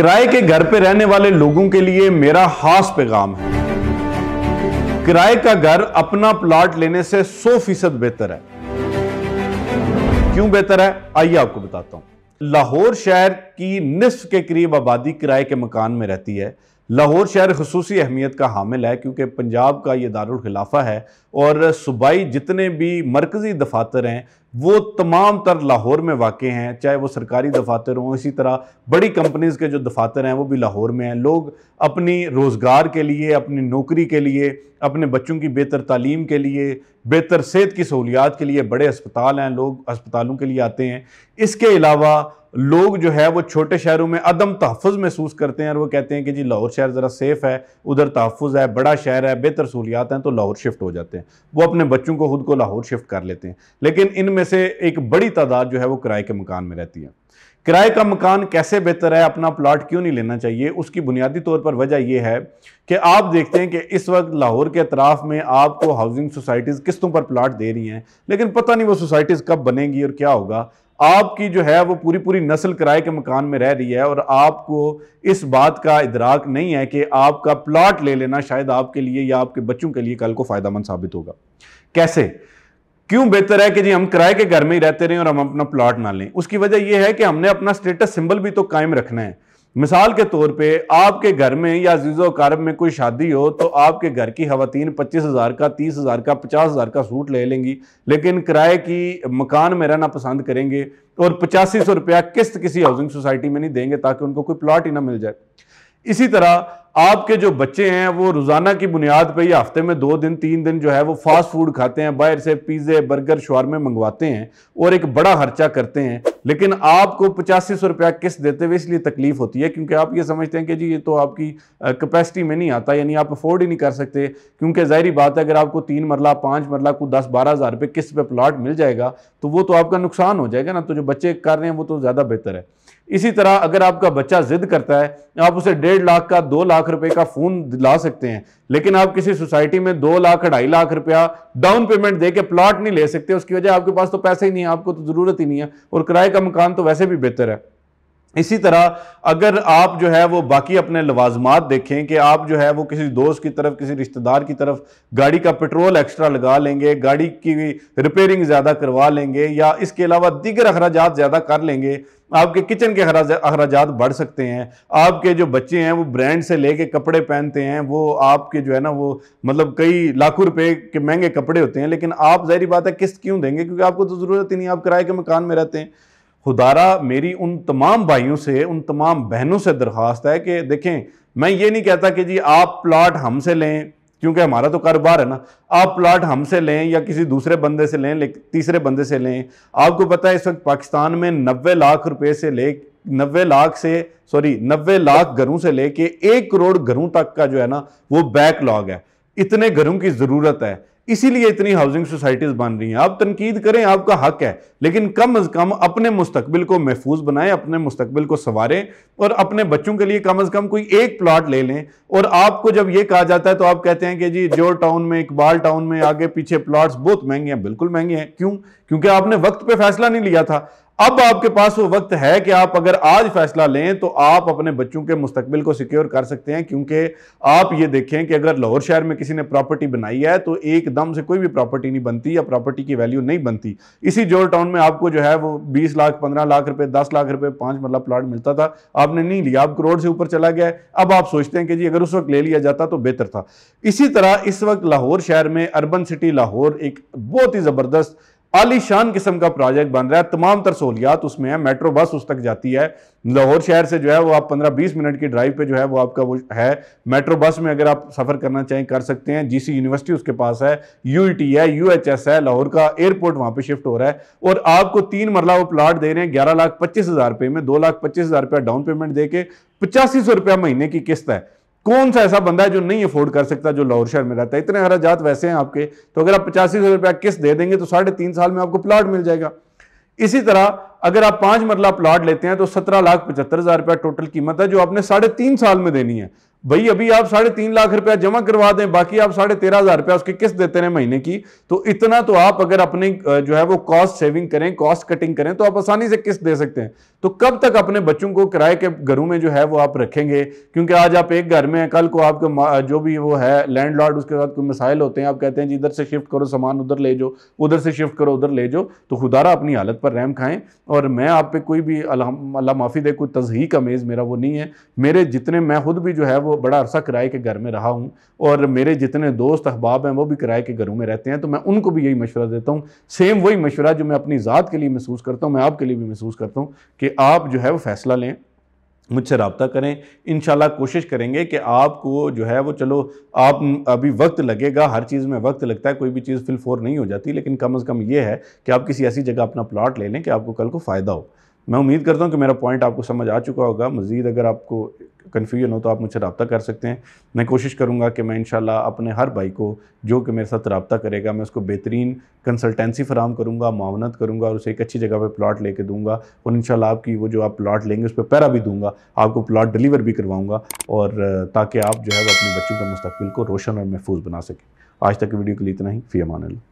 किराए के घर पे रहने वाले लोगों के लिए मेरा खास पैगाम है किराए का घर अपना प्लाट लेने से 100 फीसद बेहतर है क्यों बेहतर है आइए आपको बताता हूं लाहौर शहर की निस्फ के करीब आबादी किराए के मकान में रहती है लाहौर शहर खसूस अहमियत का हामिल है क्योंकि पंजाब का ये दारखिलाफा है और सूबाई जितने भी मरकज़ी दफातर हैं वो तमाम तर लाहौर में वाक़ हैं चाहे वो सरकारी दफातर हों इसी तरह बड़ी कंपनीज़ के जो दफातर हैं वो भी लाहौर में हैं लोग अपनी रोज़गार के लिए अपनी नौकरी के लिए अपने बच्चों की बेहतर तालीम के लिए बेहतर सेहत की सहूलियात के लिए बड़े अस्पताल हैं लोग अस्पतालों के लिए आते हैं इसके अलावा लोग जो है वो छोटे शहरों में अदम तहफ़ महसूस करते हैं और वो कहते हैं कि जी लाहौर शहर ज़रा सेफ़ है उधर तहफ़ है बड़ा शहर है बेहतर सहूलियात हैं तो लाहौर शिफ्ट हो जाते हैं वो अपने बच्चों को ख़ुद को लाहौर शिफ्ट कर लेते हैं लेकिन इनमें से एक बड़ी तादाद जो है वो किराए के मकान में रहती है किराए का मकान कैसे बेहतर है अपना प्लाट क्यों नहीं लेना चाहिए उसकी बुनियादी तौर पर वजह यह है कि आप देखते हैं कि इस वक्त लाहौर के अतराफ़ में आपको हाउसिंग सोसाइटीज़ किस्तों पर प्लाट दे रही हैं लेकिन पता नहीं वो सोसाइटीज़ कब बनेंगी और क्या होगा आपकी जो है वो पूरी पूरी नस्ल किराए के मकान में रह रही है और आपको इस बात का इदराक नहीं है कि आपका प्लाट ले लेना शायद आपके लिए या आपके बच्चों के लिए कल को फ़ायदा साबित होगा कैसे क्यों बेहतर है कि जी हम किराए के घर में ही रहते रहें और हम अपना प्लाट ना लें उसकी वजह यह है कि हमने अपना स्टेटस सिंबल भी तो कायम रखना है मिसाल के तौर पे आपके घर में या अजीज़ करब में कोई शादी हो तो आपके घर की खातिन पच्चीस हज़ार का तीस हज़ार का पचास हज़ार का सूट ले लेंगी लेकिन किराए की मकान में रहना पसंद करेंगे और पचासी सौ रुपया किस्त किसी हाउसिंग सोसाइटी में नहीं देंगे ताकि उनको कोई प्लाट ही ना मिल जाए इसी तरह आपके जो बच्चे हैं वो रोज़ाना की बुनियाद पर या हफ्ते में दो दिन तीन दिन जो है वो फास्ट फूड खाते हैं बाहर से पिज़्ज़े बर्गर शवारमे मंगवाते हैं और एक बड़ा खर्चा करते हैं लेकिन आपको पचासी सौ रुपया किस्त देते हुए इसलिए तकलीफ होती है क्योंकि आप ये समझते हैं कि जी ये तो आपकी कैपेसिटी में नहीं आता यानी आप अफोर्ड ही नहीं कर सकते क्योंकि जाहरी बात है अगर आपको तीन मरला पाँच मरला को दस बारह हज़ार रुपये किस्त पे प्लाट मिल जाएगा तो वो तो आपका नुकसान हो जाएगा ना तो जो बच्चे कर रहे हैं वो तो ज़्यादा बेहतर है इसी तरह अगर आपका बच्चा जिद करता है आप उसे डेढ़ लाख का दो लाख रुपए का फ़ोन दिला सकते हैं लेकिन आप किसी सोसाइटी में दो लाख ढाई लाख रुपया डाउन पेमेंट दे के प्लाट नहीं ले सकते उसकी वजह आपके पास तो पैसे ही नहीं है आपको तो ज़रूरत ही नहीं है और किराए किराए का मकान तो वैसे भी बेहतर है इसी तरह अगर आप जो है वो बाकी अपने लवाजमात देखें कि आप जो है वो किसी दोस्त की तरफ किसी रिश्तेदार की तरफ गाड़ी का पेट्रोल एक्स्ट्रा लगा लेंगे गाड़ी की रिपेयरिंग ज़्यादा करवा लेंगे या इसके अलावा दीगर अखराज ज़्यादा कर लेंगे आपके किचन के अखराज बढ़ सकते हैं आपके जो बच्चे हैं वो ब्रांड से लेके कपड़े पहनते हैं वो आपके जो है ना वो मतलब कई लाखों रुपए के महंगे कपड़े होते हैं लेकिन आप जहरी बात है किस्त क्यों देंगे क्योंकि आपको तो ज़रूरत ही नहीं आप किराए के मकान में रहते हैं खुदारा मेरी उन तमाम भाइयों से उन तमाम बहनों से दरख्वास्त है कि देखें मैं ये नहीं कहता कि जी आप प्लाट हमसे लें क्योंकि हमारा तो कारोबार है ना आप प्लाट हमसे लें या किसी दूसरे बंदे से लें तीसरे बंदे से लें आपको पता है इस वक्त पाकिस्तान में नबे लाख रुपए से ले नबे लाख से सॉरी नबे लाख घरों से लेके एक करोड़ घरों तक का जो है ना वो बैकलॉग है इतने घरों की ज़रूरत है इसीलिए इतनी हाउसिंग सोसाइटीज़ बन रही हैं आप तनकीद करें आपका हक है लेकिन कम अज़ कम अपने मुस्तबिल को महफूज बनाएं अपने मुस्तबिल को संवारें और अपने बच्चों के लिए कम अज़ कम कोई एक प्लाट ले लें और आपको जब ये कहा जाता है तो आप कहते हैं कि जी जो टाउन में इकबाल टाउन में आगे पीछे प्लाट्स बहुत महंगे हैं बिल्कुल महंगे हैं क्यों क्योंकि आपने वक्त पर फैसला नहीं लिया था अब आपके पास वो वक्त है कि आप अगर आज फैसला लें तो आप अपने बच्चों के मुस्तबिल को सिक्योर कर सकते हैं क्योंकि आप ये देखें कि अगर लाहौर शहर में किसी ने प्रॉपर्टी बनाई है तो एकदम से कोई भी प्रॉपर्टी नहीं बनती या प्रॉपर्टी की वैल्यू नहीं बनती इसी जोर टाउन में आपको जो है वो बीस लाख पंद्रह लाख रुपये दस लाख रुपये पाँच मरला मतलब प्लाट मिलता था आपने नहीं लिया आप करोड़ से ऊपर चला गया अब आप सोचते हैं कि जी अगर उस वक्त ले लिया जाता तो बेहतर था इसी तरह इस वक्त लाहौर शहर में अर्बन सिटी लाहौर एक बहुत ही ज़बरदस्त आलीशान किस्म का प्रोजेक्ट बन रहा है तमाम तर सहूलियात उसमें है मेट्रो बस उस तक जाती है लाहौर शहर से जो है वो आप 15-20 मिनट की ड्राइव पे जो है वो आपका वो है मेट्रो बस में अगर आप सफ़र करना चाहें कर सकते हैं जीसी यूनिवर्सिटी उसके पास है यूईटी e है यूएचएस है लाहौर का एयरपोर्ट वहाँ पर शिफ्ट हो रहा है और आपको तीन मरला वो प्लाट दे रहे हैं ग्यारह लाख पच्चीस हज़ार रुपये में दो लाख पच्चीस हज़ार रुपया डाउन पेमेंट दे के पचासी सौ रुपया महीने की किस्त है कौन सा ऐसा बंदा है जो नहीं अफोर्ड कर सकता जो लाहौर शहर में रहता है इतने जात वैसे हैं आपके तो अगर आप पचासी हज़ार रुपया किस्त दे देंगे तो साढ़े तीन साल में आपको प्लाट मिल जाएगा इसी तरह अगर आप पांच मरला प्लाट लेते हैं तो सत्रह लाख पचहत्तर हज़ार रुपया टोटल कीमत है जो आपने साढ़े तीन साल में देनी है भाई अभी आप साढ़े तीन लाख रुपया जमा करवा दें बाकी आप साढ़े तेरह हजार रुपया उसकी किस्त देते रहे महीने की तो इतना तो आप अगर अपने जो है वो कॉस्ट सेविंग करें कॉस्ट कटिंग करें तो आप आसानी से किस्त दे सकते हैं तो कब तक अपने बच्चों को किराए के घरों में जो है वो आप रखेंगे क्योंकि आज आप एक घर में हैं कल को आपके जो भी वो है लैंड उसके साथ कोई मिसाइल होते हैं आप कहते हैं जी इधर से शिफ्ट करो सामान उधर ले जाओ उधर से शिफ्ट करो उधर ले जाओ तो खुदारा अपनी हालत पर रैम खाएं और मैं आप पे कोई भी अल्लाह माफी दे कोई तजही का मेज़ मेरा वो नहीं है मेरे जितने मैं खुद भी जो है वो वो बड़ा अरसा किराए के घर में रहा हूँ और मेरे जितने दोस्त अहबाब हैं वो भी किराए के घरों में रहते हैं तो मैं उनको भी यही मशवरा देता हूँ सेम वही मशवरा जो मैं अपनी ज़ात के लिए महसूस करता हूँ मैं आपके लिए भी महसूस करता हूँ कि आप जो है वो फ़ैसला लें मुझसे रबता करें इन कोशिश करेंगे कि आपको जो है वो चलो आप अभी वक्त लगेगा हर चीज़ में वक्त लगता है कोई भी चीज़ फिलफोर नहीं हो जाती लेकिन कम अज़ कम ये है कि आप किसी ऐसी जगह अपना प्लाट ले लें कि आपको कल को फ़ायदा हो मैं उम्मीद करता हूँ कि मेरा पॉइंट आपको समझ आ चुका होगा मज़ीद अगर आपको कन्फ्यूजन हो तो आप मुझसे रबता कर सकते हैं मैं कोशिश करूँगा कि मैं इन अपने हर भाई को जो कि मेरे साथ रबता करेगा मैं उसको बेहतरीन कंसल्टेंसी फराम करूँगा मावनत करूँगा और उसे एक अच्छी जगह पर प्लाट ले कर दूँगा और इन आपकी वो जो आप प्लाट लेंगे उस पर पैरा भी दूँगा आपको प्लाट डिलीवर भी करवाऊँगा और ताकि आप जो है वो अपने बच्चों के मुस्तबिल को रोशन और महफूज बना सकें आज तक की वीडियो के लिए इतना ही फ़ी अमान